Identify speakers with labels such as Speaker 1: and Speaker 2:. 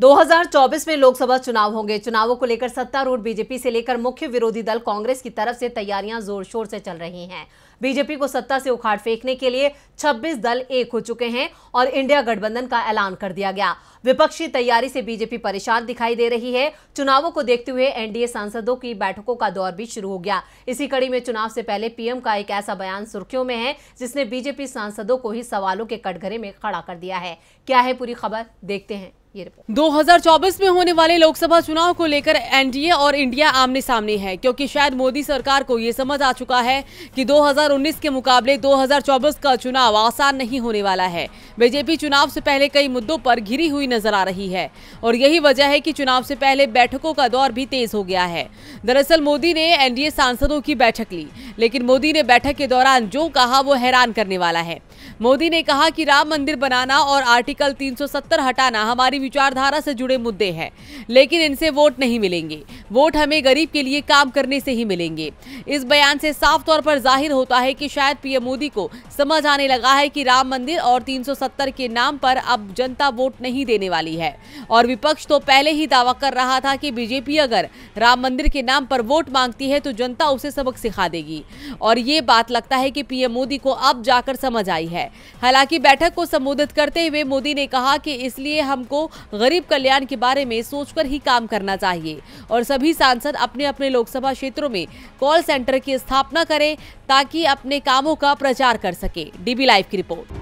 Speaker 1: 2024 में लोकसभा चुनाव होंगे चुनावों को लेकर सत्तारूढ़ बीजेपी से लेकर मुख्य विरोधी दल कांग्रेस की तरफ से तैयारियां जोर शोर से चल रही हैं बीजेपी को सत्ता से उखाड़ फेंकने के लिए 26 दल एक हो चुके हैं और इंडिया गठबंधन का ऐलान कर दिया गया विपक्षी तैयारी से बीजेपी परेशान दिखाई दे रही है चुनावों को देखते हुए एनडीए सांसदों की बैठकों का दौर भी शुरू हो गया इसी कड़ी में चुनाव से पहले पीएम का एक ऐसा बयान सुर्खियों में है जिसने बीजेपी सांसदों को ही सवालों के कटघरे में खड़ा कर दिया है क्या है पूरी खबर देखते हैं
Speaker 2: 2024 में होने वाले लोकसभा चुनाव को लेकर एनडीए और इंडिया आमने सामने है क्योंकि शायद मोदी सरकार को ये समझ आ चुका है कि 2019 के मुकाबले 2024 का चुनाव आसान नहीं होने वाला है बीजेपी चुनाव से पहले कई मुद्दों पर घिरी हुई नजर आ रही है और यही वजह है कि चुनाव से पहले बैठकों का दौर भी तेज हो गया है दरअसल मोदी ने एनडीए सांसदों की बैठक ली लेकिन मोदी ने बैठक के दौरान जो कहा वो हैरान करने वाला है मोदी ने कहा कि राम मंदिर बनाना और आर्टिकल 370 हटाना हमारी विचारधारा से जुड़े मुद्दे हैं लेकिन इनसे वोट नहीं मिलेंगे वोट हमें गरीब के लिए काम करने से ही मिलेंगे इस बयान से साफ तौर पर जाहिर होता है कि शायद पीएम मोदी को समझ आने लगा है कि राम मंदिर और 370 के नाम पर अब जनता वोट नहीं देने वाली है और विपक्ष तो पहले ही दावा कर रहा था कि बीजेपी अगर राम मंदिर के नाम पर वोट मांगती है तो जनता उसे सबक सिखा देगी और ये बात लगता है कि पीएम मोदी को अब जाकर समझ आई है हालांकि बैठक को संबोधित करते हुए मोदी ने कहा कि इसलिए हमको गरीब कल्याण के बारे में सोचकर ही काम करना चाहिए और सभी सांसद अपने अपने लोकसभा क्षेत्रों में कॉल सेंटर की स्थापना करें ताकि अपने कामों का प्रचार कर सके डीबी लाइव की रिपोर्ट